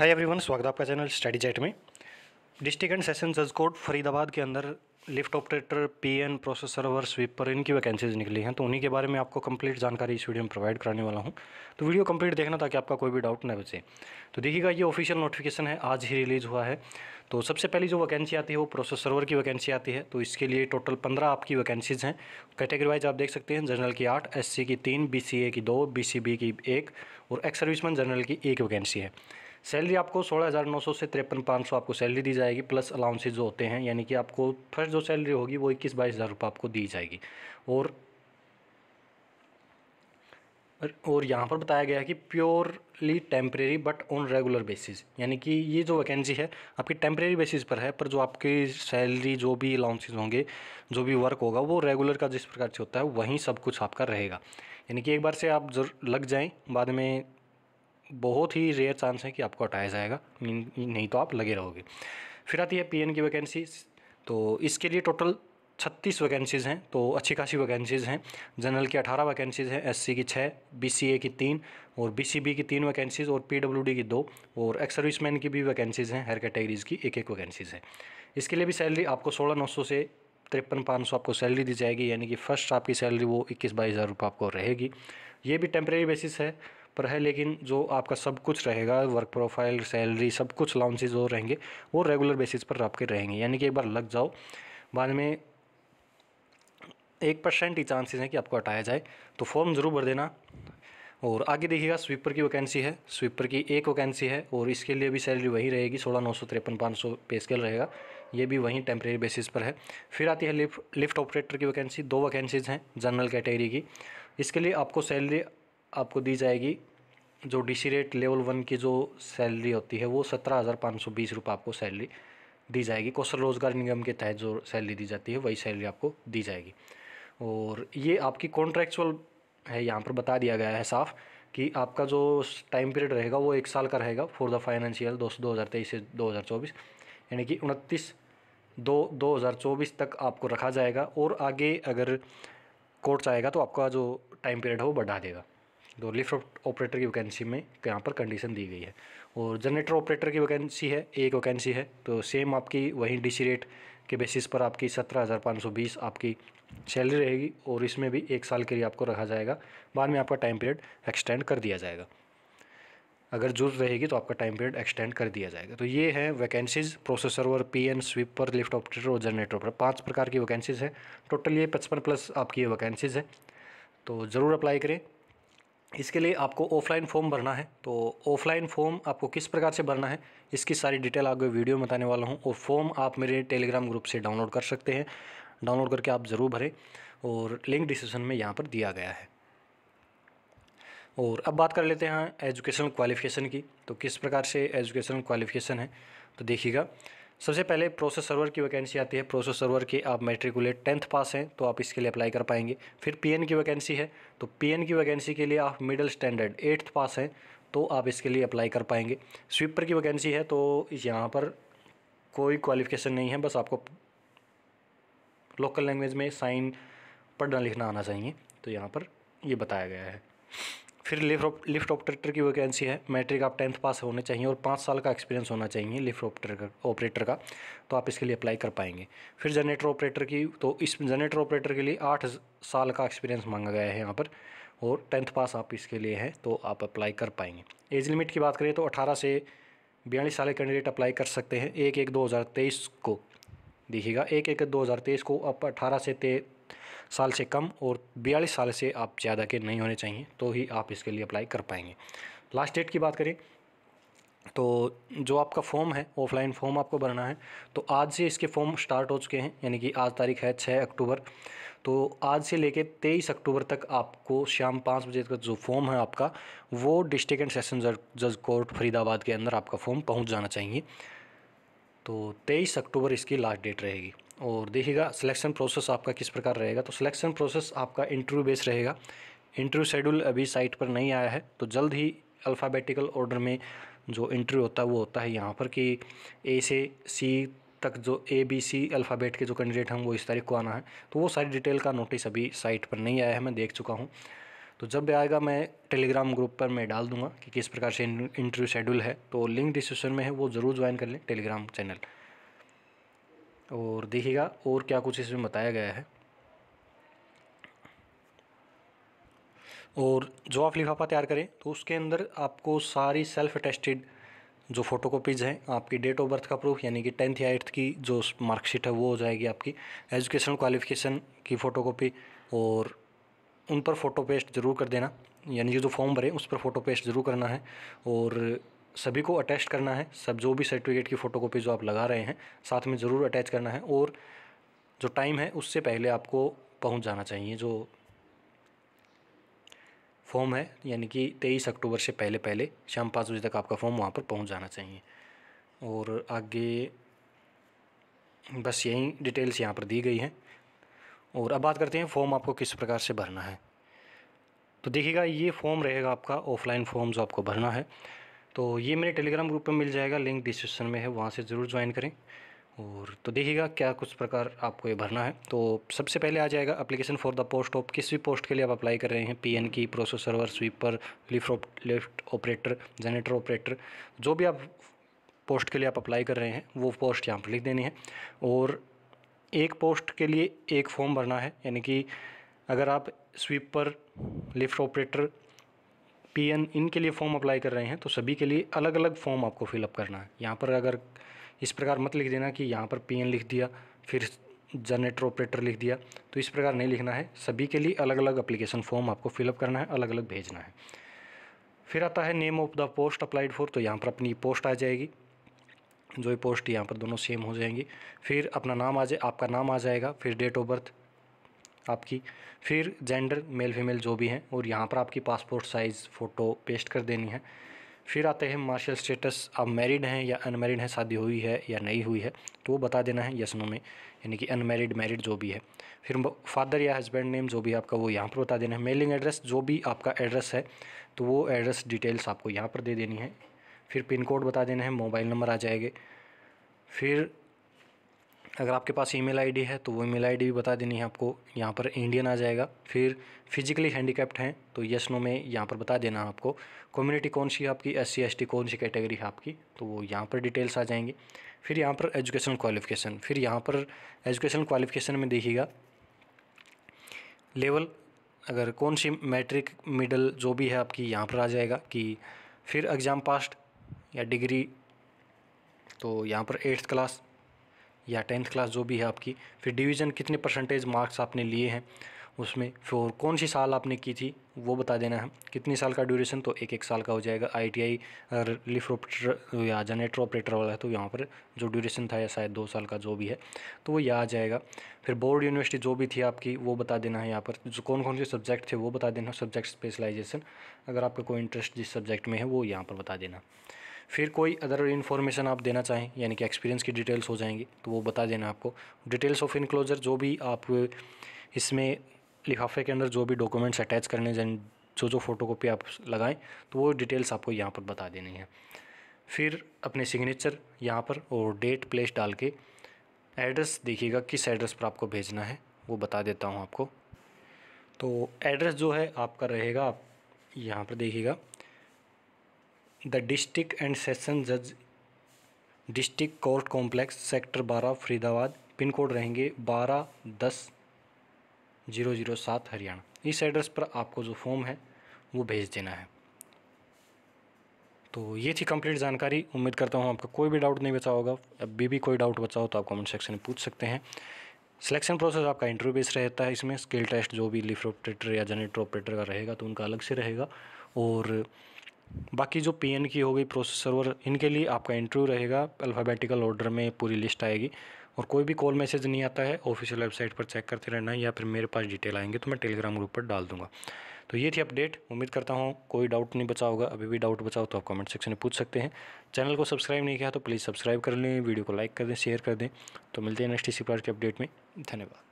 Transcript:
hi everyone स्वागत है आपका चैनल स्टडी जेट में डिस्ट्रिक्ट एंड सेशन जज कोर्ट फरीदाबाद के अंदर लिफ्ट ऑपरेटर पीएन प्रोसेसर और स्वीपर इनकी वैकेंसीज निकली हैं तो उन्हीं के बारे में आपको कंप्लीट जानकारी इस वीडियो में प्रोवाइड कराने वाला हूं तो वीडियो कंप्लीट देखना ताकि आपका कोई भी डाउट ना बचे तो देखिएगा ये ऑफिशियल नोटिफिकेशन है आज ही रिलीज़ हुआ है तो सबसे पहली जो वैकेंसी आती है वो सर्वर की वैकेंसी आती है तो इसके लिए टोटल पंद्रह आपकी वैकेंसीज़ हैं कैटेगरी वाइज आप देख सकते हैं जनरल की आठ एस की तीन बी की दो बी की एक और एक्स सर्विसमैन जनरल की एक वैकेंसी है सैलरी आपको सोलह हज़ार नौ सौ से तिरपन पाँच सौ आपको सैलरी दी जाएगी प्लस अलाउंसेज जो होते हैं यानी कि आपको फर्स्ट जो सैलरी होगी वो इक्कीस बाईस हज़ार रुपये आपको दी जाएगी और और यहाँ पर बताया गया है कि purely temporary but on regular basis यानी कि ये जो वैकेंसी है आपकी टेम्परेरी बेसिस पर है पर जो आपकी सैलरी जो भी अलाउंसेज होंगे जो भी वर्क होगा वो रेगुलर का जिस प्रकार से होता है वहीं सब कुछ आपका रहेगा यानी कि एक बार से आप लग जाएं बाद में बहुत ही रेयर चांस है कि आपको हटाया जाएगा नहीं तो आप लगे रहोगे फिर आती है पी की वैकेंसी तो इसके लिए टोटल छत्तीस वैकेंसीज़ हैं तो अच्छी खासी वैकेंसीज़ हैं जनरल की अठारह वैकेंसीज़ हैं एससी की छः बीसीए की तीन और बीसीबी की तीन वैकेंसीज़ और पीडब्ल्यूडी की दो और एक्स सर्विसमैन की भी वैकेंसीज़ हैं हर कैटेगरीज़ की एक एक वैकेंसीज़ हैं इसके लिए भी सैलरी आपको सोलह नौ सौ से तिरपन पाँच सौ आपको सैलरी दी जाएगी यानी कि फर्स्ट आपकी सैलरी वो इक्कीस बाईस हज़ार रुपये आपको रहेगी ये भी टेम्प्रेरी बेसिस है पर है लेकिन जो आपका सब कुछ रहेगा वर्क प्रोफाइल सैलरी सब कुछ लाउंसेज और रहेंगे वो रेगुलर बेसिस पर आपके रहेंगे यानी कि एक बार लग जाओ बाद में एक परसेंट ही चांसेस हैं कि आपको हटाया जाए तो फॉर्म ज़रूर भर देना और आगे देखिएगा स्वीपर की वैकेंसी है स्वीपर की एक वैकेंसी है और इसके लिए भी सैलरी वही रहेगी सोलह नौ सौ तिरपन पाँच सौ पे स्केल रहेगा ये भी वहीं टेम्प्रेरी बेसिस पर है फिर आती है लिफ्ट लिफ्ट ऑपरेटर की वैकेंसी दो वैकेंसीज़ हैं जनरल कैटेगरी की इसके लिए आपको सैलरी आपको दी जाएगी जो D C rate level one की जो सैलरी होती है वो सत्रह हज़ार पाँच सौ बीस रुपये आपको सैलरी दी जाएगी कौशल रोज़गार निगम के तहत जो सैलरी दी जाती है वही सैलरी आपको दी जाएगी और ये आपकी कॉन्ट्रेक्चुअल है यहाँ पर बता दिया गया है साफ कि आपका जो टाइम पीरियड रहेगा वो एक साल का रहेगा फॉर द फाइनेंशियल दो दो हज़ार तेईस से दो हज़ार चौबीस यानी कि उनतीस दो दो हज़ार चौबीस तक आपको रखा जाएगा और आगे अगर कोर्ट चाहेगा तो आपका जो टाइम पीरियड है वो बढ़ा देगा तो लिफ्ट ऑपरेटर की वैकेंसी में यहाँ पर कंडीशन दी गई है और जनरेटर ऑपरेटर की वैकेंसी है एक वैकेंसी है तो सेम आपकी वहीं डीसी रेट के बेसिस पर आपकी सत्रह हज़ार पाँच सौ बीस आपकी सैलरी रहेगी और इसमें भी एक साल के लिए आपको रखा जाएगा बाद में आपका टाइम पीरियड एक्सटेंड कर दिया जाएगा अगर जरूरत रहेगी तो आपका टाइम पीरियड एक्सटेंड कर दिया जाएगा तो ये है वैकेंसीज़ प्रोसेसर और peon sweeper lift operator और जनरेटर पर पाँच प्रकार की वैकेंसीज़ हैं टोटल ये पचपन प्लस आपकी ये वैकेंसीज़ है तो ज़रूर अप्लाई करें इसके लिए आपको ऑफलाइन फॉर्म भरना है तो ऑफलाइन फॉर्म आपको किस प्रकार से भरना है इसकी सारी डिटेल आगे वीडियो में बताने वाला हूँ और फॉर्म आप मेरे टेलीग्राम ग्रुप से डाउनलोड कर सकते हैं डाउनलोड करके आप ज़रूर भरें और लिंक डिस्क्रिप्शन में यहाँ पर दिया गया है और अब बात कर लेते हैं एजुकेशनल क्वालिफिकेशन की तो किस प्रकार से एजुकेशनल क्वालिफिकेशन है तो देखिएगा सबसे पहले प्रोसेस सर्वर की वैकेंसी आती है प्रोसेस सर्वर की आप मेट्रिकुलेट टेंथ पास हैं तो आप इसके लिए अप्लाई कर पाएंगे फिर पीएन की वैकेंसी है तो पीएन की वैकेंसी के लिए आप मिडिल स्टैंडर्ड एट्थ पास हैं तो आप इसके लिए अप्लाई कर पाएंगे स्वीपर की वैकेंसी है तो यहाँ पर कोई क्वालिफिकेशन नहीं है बस आपको लोकल लैंग्वेज में साइन पढ़ना लिखना आना चाहिए तो यहाँ पर ये बताया गया है फिर लिफ्ट लिफ्ट ऑपरेटर की वैकेंसी है मैट्रिक आप टेंथ पास होने चाहिए और पाँच साल का एक्सपीरियंस होना चाहिए लिफ्ट ऑपरेटर का ऑपरेटर का तो आप इसके लिए अप्लाई कर पाएंगे फिर जनरेटर ऑपरेटर की तो इस जनरेटर ऑपरेटर के लिए आठ साल का एक्सपीरियंस मांगा गया है यहाँ पर और टेंथ पास आप इसके लिए हैं तो आप अप्लाई कर पाएंगे एज लिमिट की बात करें तो अठारह से बयालीस साल के कैंडिडेट अप्लाई कर सकते हैं एक एक दो हज़ार तेईस को देखिएगा एक एक दो हज़ार तेईस को आप अठारह से साल से कम और बयालीस साल से आप ज़्यादा के नहीं होने चाहिए तो ही आप इसके लिए अप्लाई कर पाएंगे लास्ट डेट की बात करें तो जो आपका फॉर्म है ऑफलाइन फॉर्म आपको भरना है तो आज से इसके फॉर्म स्टार्ट हो चुके हैं यानी कि आज तारीख है छः अक्टूबर तो आज से लेकर तेईस अक्टूबर तक आपको शाम पाँच बजे तक जो फॉर्म है आपका वो डिस्ट्रिक्ट एंड सेशन जज कोर्ट फरीदाबाद के अंदर आपका फॉर्म पहुंच जाना चाहिए तो तेईस अक्टूबर इसकी लास्ट डेट रहेगी और देखिएगा सिलेक्शन प्रोसेस आपका किस प्रकार रहेगा तो सिलेक्शन प्रोसेस आपका इंटरव्यू बेस रहेगा इंटरव्यू शेड्यूल अभी साइट पर नहीं आया है तो जल्द ही अल्फ़ाबेटिकल ऑर्डर में जो इंटरव्यू होता है वो होता है यहाँ पर कि ए से सी तक जो ए बी सी अल्फ़ाबेट के जो कैंडिडेट हैं वो इस तारीख को आना है तो वो सारी डिटेल का नोटिस अभी साइट पर नहीं आया है मैं देख चुका हूँ तो जब भी आएगा मैं टेलीग्राम ग्रुप पर मैं डाल दूंगा कि किस प्रकार से इंटरव्यू शेड्यूल है तो लिंक डिस्क्रिप्शन में है वो ज़रूर ज्वाइन कर लें टेलीग्राम चैनल और देखिएगा और क्या कुछ इसमें बताया गया है और जो आप लिफाफा तैयार करें तो उसके अंदर आपको सारी सेल्फ अटेस्टेड जो फ़ोटो कॉपीज़ हैं आपकी डेट ऑफ बर्थ का प्रूफ यानी कि टेंथ या एट्थ की जो मार्कशीट है वो हो जाएगी आपकी एजुकेशन क्वालिफिकेशन की फ़ोटो कॉपी और उन पर फ़ोटो पेस्ट ज़रूर कर देना यानी कि जो फॉर्म भरें उस पर फ़ोटो पेस्ट ज़रूर करना है और सभी को अटैच करना है सब जो भी सर्टिफिकेट की फ़ोटोकॉपी जो आप लगा रहे हैं साथ में ज़रूर अटैच करना है और जो टाइम है उससे पहले आपको पहुंच जाना चाहिए जो फॉर्म है यानी कि तेईस अक्टूबर से पहले पहले शाम पाँच बजे तक आपका फॉर्म वहाँ पर पहुँच जाना चाहिए और आगे बस यही डिटेल्स यहाँ पर दी गई हैं और अब बात करते हैं फॉर्म आपको किस प्रकार से भरना है तो देखिएगा ये फॉर्म रहेगा आपका ऑफलाइन फॉर्म जो आपको भरना है तो ये मेरे टेलीग्राम ग्रुप पर मिल जाएगा लिंक डिस्क्रिप्शन में है वहाँ से ज़रूर ज्वाइन करें और तो देखिएगा क्या कुछ प्रकार आपको ये भरना है तो सबसे पहले आ जाएगा application for the post of किस भी पोस्ट के लिए आप अप्लाई कर रहे हैं पीएन की process server sweeper lift lift operator generator operator जो भी आप पोस्ट के लिए आप अप्लाई कर रहे हैं वो पोस्ट यहाँ पर लिख देनी है और एक पोस्ट के लिए एक फॉर्म भरना है यानी कि अगर आप sweeper lift operator peon इन के लिए फॉर्म अप्लाई कर रहे हैं तो सभी के लिए अलग अलग फॉर्म आपको फिलअप करना है यहाँ पर अगर इस प्रकार मत लिख देना कि यहाँ पर पी एन लिख दिया फिर जनरेटर ऑपरेटर लिख दिया तो इस प्रकार नहीं लिखना है सभी के लिए अलग अलग अप्लीकेशन फॉर्म आपको फिलअप करना है अलग अलग भेजना है फिर आता है name of the post applied for तो यहाँ पर अपनी पोस्ट आ जाएगी जो ये पोस्ट यहाँ पर दोनों सेम हो जाएंगी फिर अपना नाम आ जाए आपका नाम आ जाएगा फिर डेट ऑफ बर्थ आपकी फिर जेंडर मेल फीमेल जो भी हैं और यहाँ पर आपकी पासपोर्ट साइज़ फ़ोटो पेस्ट कर देनी है फिर आते हैं मार्शल स्टेटस आप मैरिड हैं या अनमेरिड हैं शादी हुई है या नहीं हुई है तो वो बता देना है यसनों में यानी कि अनमेरिड मैरिड जो भी है फिर फादर या हस्बैंड नेम जो भी आपका वो यहाँ पर बता देना है मेलिंग एड्रेस जो भी आपका एड्रेस है तो वो एड्रेस डिटेल्स आपको यहाँ पर दे देनी है फिर पिन कोड बता देना है मोबाइल नंबर आ जाएंगे फिर अगर आपके पास ईमेल आईडी है तो वो ईमेल आईडी भी बता देनी है आपको यहाँ पर इंडियन आ जाएगा फिर फिजिकली हैंडीकैप्ड हैं तो यस नो में यहाँ पर बता देना आपको कम्युनिटी कौन सी है आपकी एस सी कौन सी कैटेगरी है आपकी तो वो यहाँ पर डिटेल्स आ जाएंगी फिर यहाँ पर एजुकेशन क्वालिफिकेशन फिर यहाँ पर एजुकेशन क्वालिफिकेशन में देखिएगा लेवल अगर कौन सी मैट्रिक मिडल जो भी है आपकी यहाँ पर आ जाएगा कि फिर एग्ज़ाम पास्ट या डिग्री तो यहाँ पर एट्थ क्लास या टेंथ क्लास जो भी है आपकी फिर डिवीज़न कितने परसेंटेज मार्क्स आपने लिए हैं उसमें फिर कौन सी साल आपने की थी वो बता देना है कितने साल का ड्यूरेशन तो एक एक साल का हो जाएगा I T I lift operator तो या जनरेटर ऑपरेटर वाला है तो यहाँ पर जो ड्यूरेशन था या शायद दो साल का जो भी है तो वो ये आ जाएगा फिर बोर्ड यूनिवर्सिटी जो भी थी आपकी वो बता देना है यहाँ पर जो कौन कौन से सब्जेक्ट थे वो बता देना सब्जेक्ट स्पेशलाइजेशन अगर आपका कोई इंटरेस्ट जिस सब्जेक्ट में है वो यहाँ पर बता देना फिर कोई अदर इन्फॉर्मेशन आप देना चाहें यानी कि एक्सपीरियंस की डिटेल्स हो जाएंगी तो वो बता देना आपको डिटेल्स ऑफ इनक्लोजर जो भी आप इसमें लिफाफे के अंदर जो भी डॉक्यूमेंट्स अटैच करने जो जो कापी आप लगाएं तो वो डिटेल्स आपको यहाँ पर बता देनी है फिर अपने सिग्नेचर यहाँ पर और डेट प्लेस डाल के एड्रेस देखिएगा किस एड्रेस पर आपको भेजना है वो बता देता हूँ आपको तो एड्रेस जो है आपका रहेगा आप यहाँ पर देखिएगा द डिस्ट्रिक्ट एंड सेशन जज डिस्ट्रिक्ट कोर्ट कॉम्प्लेक्स सेक्टर बारह फरीदाबाद पिन कोड रहेंगे बारह दस जीरो जीरो सात हरियाणा इस एड्रेस पर आपको जो फॉर्म है वो भेज देना है तो ये थी कंप्लीट जानकारी उम्मीद करता हूँ आपका कोई भी डाउट नहीं बचा होगा अभी भी कोई डाउट बचा हो तो आप कमेंट सेक्शन में पूछ सकते हैं सिलेक्शन प्रोसेस आपका इंटरव्यू बेस रहता है इसमें स्किल टेस्ट जो भी लिफ्ट ऑपरेटर या जनरेटर ऑपरेटर का रहेगा तो उनका अलग से रहेगा और बाकी जो पी की हो गई प्रोसेसर इनके लिए आपका इंटरव्यू रहेगा अल्फ़ाबेटिकल ऑर्डर में पूरी लिस्ट आएगी और कोई भी कॉल मैसेज नहीं आता है ऑफिशियल वेबसाइट पर चेक करते रहना या फिर मेरे पास डिटेल आएंगे तो मैं टेलीग्राम ग्रुप पर डाल दूंगा तो ये थी अपडेट उम्मीद करता हूँ कोई डाउट नहीं बचा होगा अभी भी डाउट बचाओ तो आप कमेंट सेक्शन में पूछ सकते हैं चैनल को सब्सक्राइब नहीं किया तो प्लीज़ सब्सक्राइब कर लें वीडियो को लाइक कर दें शेयर कर दें तो मिलते हैं नेक्स्ट इसी प्रकार के अपडेट में धन्यवाद